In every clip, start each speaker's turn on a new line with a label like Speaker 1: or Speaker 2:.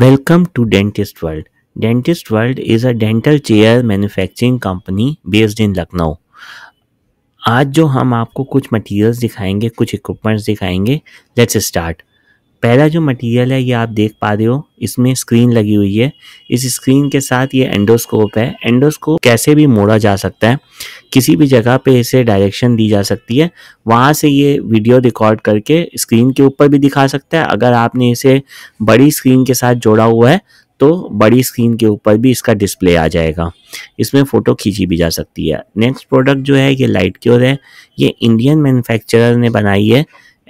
Speaker 1: Welcome to Dentist World. Dentist World is a dental chair manufacturing company based in Lucknow. आज जो हम आपको कुछ मटेरियल्स दिखाएंगे कुछ इक्विपमेंट्स दिखाएंगे लेट्स स्टार्ट पहला जो मटेरियल है ये आप देख पा रहे हो इसमें स्क्रीन लगी हुई है इस स्क्रीन के साथ ये एंडोस्कोप है एंडोस्कोप कैसे भी मोड़ा जा सकता है किसी भी जगह पे इसे डायरेक्शन दी जा सकती है वहाँ से ये वीडियो रिकॉर्ड करके स्क्रीन के ऊपर भी दिखा सकता है अगर आपने इसे बड़ी स्क्रीन के साथ जोड़ा हुआ है तो बड़ी स्क्रीन के ऊपर भी इसका डिस्प्ले आ जाएगा इसमें फ़ोटो खींची भी जा सकती है नेक्स्ट प्रोडक्ट जो है ये लाइट क्योर है ये इंडियन मैन्युफैक्चरर ने बनाई है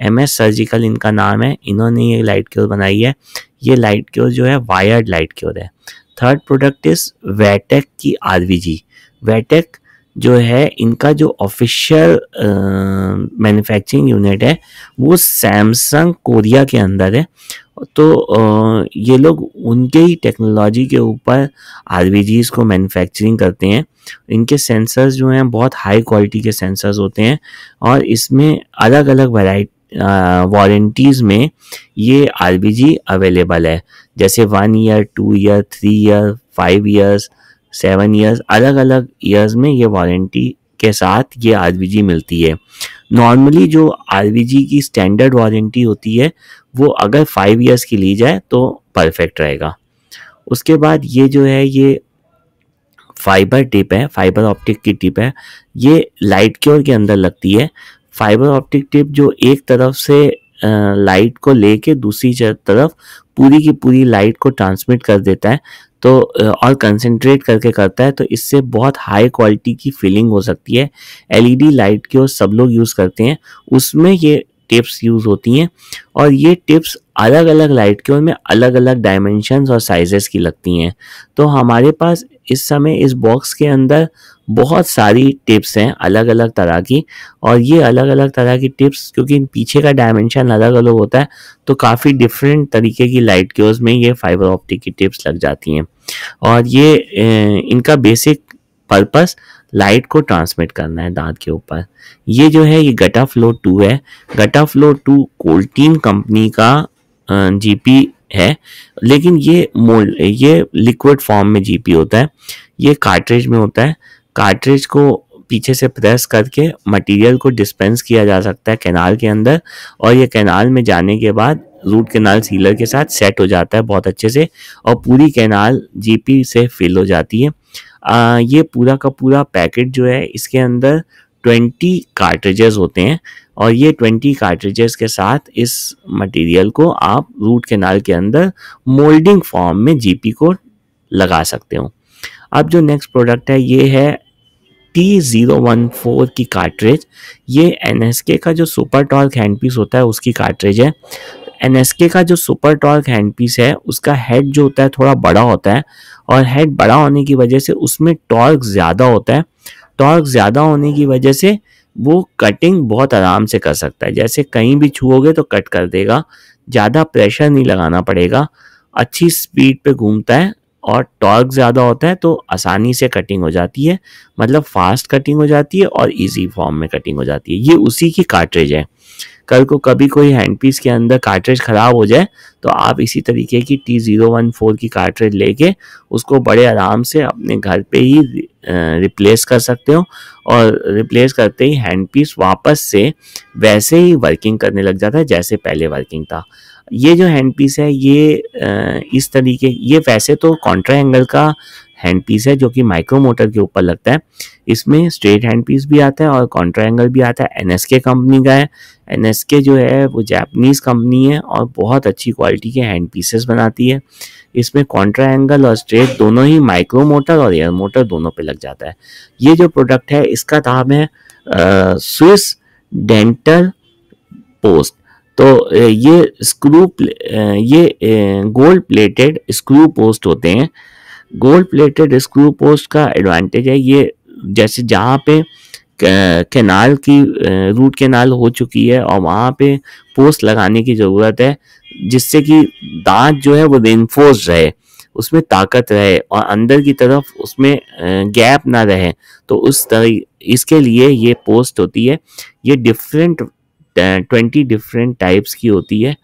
Speaker 1: एम एस सर्जिकल इनका नाम है इन्होंने ये लाइट क्योर बनाई है ये लाइट क्योर जो है वायर्ड लाइट क्योर है थर्ड प्रोडक्ट इज वेटेक की आर वी जी वेटेक जो है इनका जो ऑफिशियल मैन्युफैक्चरिंग यूनिट है वो सैमसंग कोरिया के अंदर है तो आ, ये लोग उनके ही टेक्नोलॉजी के ऊपर आर को मैन्युफैक्चरिंग करते हैं इनके सेंसर्स जो हैं बहुत हाई क्वालिटी के सेंसर्स होते हैं और इसमें अलग अलग वैरायटी वारंटीज़ में ये आर अवेलेबल है जैसे one year two year three year five years seven years अलग अलग ईयर्स में ये वारंटी के साथ ये आर मिलती है नॉर्मली जो आर की स्टैंडर्ड वारंटी होती है वो अगर फाइव ईयर्स की ली जाए तो परफेक्ट रहेगा उसके बाद ये जो है ये फाइबर टिप है फाइबर ऑप्टिक की टिप है ये लाइट क्योर के अंदर लगती है फाइबर ऑप्टिक टिप जो एक तरफ से लाइट को लेके दूसरी तरफ पूरी की पूरी लाइट को ट्रांसमिट कर देता है तो और कंसंट्रेट करके करता है तो इससे बहुत हाई क्वालिटी की फीलिंग हो सकती है एलईडी लाइट e की और सब लोग यूज़ करते हैं उसमें ये टिप्स यूज़ होती हैं और ये टिप्स अलग अलग लाइट के उनमें अलग अलग डायमेंशंस और साइजेस की लगती हैं तो हमारे पास इस समय इस बॉक्स के अंदर बहुत सारी टिप्स हैं अलग अलग तरह की और ये अलग अलग तरह की टिप्स क्योंकि पीछे का डायमेंशन अलग अलग होता है तो काफ़ी डिफरेंट तरीके की लाइट के उसमें ये फाइबर ऑप्टिक की टिप्स लग जाती हैं और ये इनका बेसिक पर्पस लाइट को ट्रांसमिट करना है दांत के ऊपर ये जो है ये गटा फ्लो टू है गटा फ्लो टू कोल्टीन कंपनी का जीपी है लेकिन ये मोल्ड ये लिक्विड फॉर्म में जीपी होता है ये कार्ट्रेज में होता है कार्ट्रेज को पीछे से प्रेस करके मटेरियल को डिस्पेंस किया जा सकता है कैनाल के अंदर और ये कैनाल में जाने के बाद रूट कैनाल सीलर के साथ सेट हो जाता है बहुत अच्छे से और पूरी कैनाल जीपी से फिल हो जाती है आ, ये पूरा का पूरा पैकेट जो है इसके अंदर ट्वेंटी कार्ट्रिजेस होते हैं और ये ट्वेंटी कार्ट्रिजेस के साथ इस मटेरियल को आप रूट केनाल के अंदर मोल्डिंग फॉर्म में जीपी को लगा सकते हो अब जो नेक्स्ट प्रोडक्ट है ये है टी ज़ीरो वन फोर की कार्ट्रेज ये एन के का जो सुपर टॉर्क हैंड पीस होता है उसकी कार्ट्रेज है एन के का जो सुपर टॉर्क हैंड पीस है उसका हेड जो होता है थोड़ा बड़ा होता है और हेड बड़ा होने की वजह से उसमें टॉर्क ज़्यादा होता है टॉर्क ज़्यादा होने की वजह से वो कटिंग बहुत आराम से कर सकता है जैसे कहीं भी छूओगे तो कट कर देगा ज़्यादा प्रेशर नहीं लगाना पड़ेगा अच्छी स्पीड पे घूमता है और टॉर्क ज़्यादा होता है तो आसानी से कटिंग हो जाती है मतलब फास्ट कटिंग हो जाती है और इजी फॉर्म में कटिंग हो जाती है ये उसी की कार्ट्रेज है कल को कभी कोई हैंड पीस के अंदर कार्ट्रेज ख़राब हो जाए तो आप इसी तरीके की टी ज़ीरो वन फोर की कार्ट्रेज लेके उसको बड़े आराम से अपने घर पे ही रिप्लेस कर सकते हो और रिप्लेस करते ही हैंड पीस वापस से वैसे ही वर्किंग करने लग जाता है जैसे पहले वर्किंग था ये जो हैंड पीस है ये इस तरीके ये वैसे तो कॉन्ट्रा एंगल का हैंड पीस है जो कि माइक्रो मोटर के ऊपर लगता है इसमें स्ट्रेट हैंड पीस भी आता है और कॉन्ट्रा एंगल भी आता है एनएसके कंपनी का है एन जो है वो जापनीज़ कंपनी है और बहुत अच्छी क्वालिटी के हैंड पीसेस बनाती है इसमें कॉन्ट्रा एंगल और स्ट्रेट दोनों ही माइक्रो मोटर और एयर मोटर दोनों पर लग जाता है ये जो प्रोडक्ट है इसका नाम है स्विस डेंटल पोस्ट तो ये स्क्रू ये गोल्ड प्लेटेड स्क्रू पोस्ट होते हैं गोल्ड प्लेटेड स्क्रू पोस्ट का एडवांटेज है ये जैसे जहाँ पे कैनाल की रूट कैनाल हो चुकी है और वहाँ पे पोस्ट लगाने की ज़रूरत है जिससे कि दांत जो है वो रेनफोर्स रहे उसमें ताकत रहे और अंदर की तरफ उसमें गैप ना रहे तो उस तरह इसके लिए ये पोस्ट होती है ये डिफरेंट ट्वेंटी डिफरेंट टाइप्स की होती है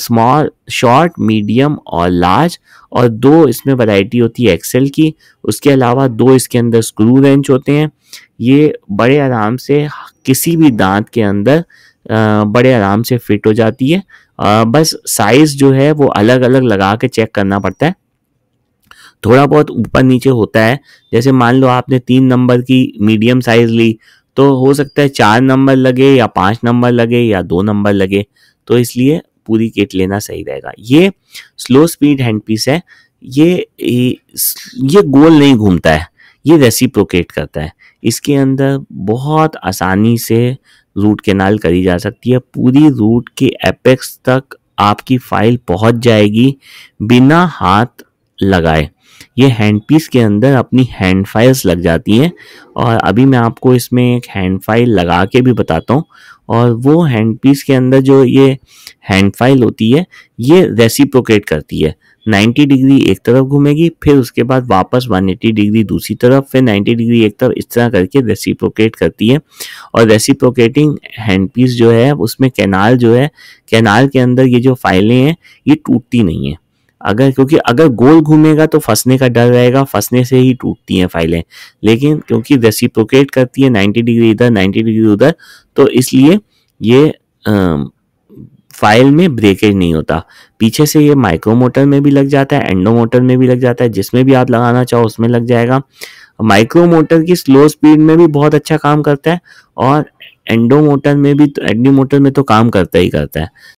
Speaker 1: स्मॉल शॉर्ट मीडियम और लार्ज और दो इसमें वैरायटी होती है एक्सेल की उसके अलावा दो इसके अंदर स्क्रू रेंच होते हैं ये बड़े आराम से किसी भी दांत के अंदर uh, बड़े आराम से फिट हो जाती है uh, बस साइज़ जो है वो अलग अलग लगा के चेक करना पड़ता है थोड़ा बहुत ऊपर नीचे होता है जैसे मान लो आपने तीन नंबर की मीडियम साइज़ ली तो हो सकता है चार नंबर लगे या पाँच नंबर लगे या दो नंबर लगे तो इसलिए पूरी किट लेना सही रहेगा ये स्लो स्पीड हैंड पीस है ये ये गोल नहीं घूमता है ये प्रोकेट करता है इसके अंदर बहुत आसानी से रूट केनाल करी जा सकती है पूरी रूट के एपेक्स तक आपकी फाइल पहुंच जाएगी बिना हाथ लगाए ये हैंड पीस के अंदर अपनी हैंड फाइल्स लग जाती हैं और अभी मैं आपको इसमें एक हैंड फाइल लगा के भी बताता हूँ और वो हैंड पीस के अंदर जो ये हैंड फाइल होती है ये रेसिप्रोकेट करती है 90 डिग्री एक तरफ घूमेगी फिर उसके बाद वापस 180 डिग्री दूसरी तरफ फिर 90 डिग्री एक तरफ इस तरह करके रेसिप्रोकेट करती है और रेसिप्रोकेटिंग हैंड पीस जो है उसमें कैनाल जो है कैनाल के अंदर ये जो फाइलें हैं ये टूटती नहीं है अगर क्योंकि अगर गोल घूमेगा तो फंसने का डर रहेगा फंसने से ही टूटती हैं फाइलें लेकिन क्योंकि रेसिप्रोकेट करती है नाइन्टी डिग्री इधर नाइन्टी डिग्री उधर तो इसलिए ये आ, फाइल में ब्रेकेज नहीं होता पीछे से ये माइक्रो मोटर में भी लग जाता है एंडो मोटर में भी लग जाता है जिसमें भी आप लगाना चाहो उसमें लग जाएगा माइक्रो मोटर की स्लो स्पीड में भी बहुत अच्छा काम करता है और एंडो मोटर में भी एंडो तो, मोटर में तो काम करता ही करता है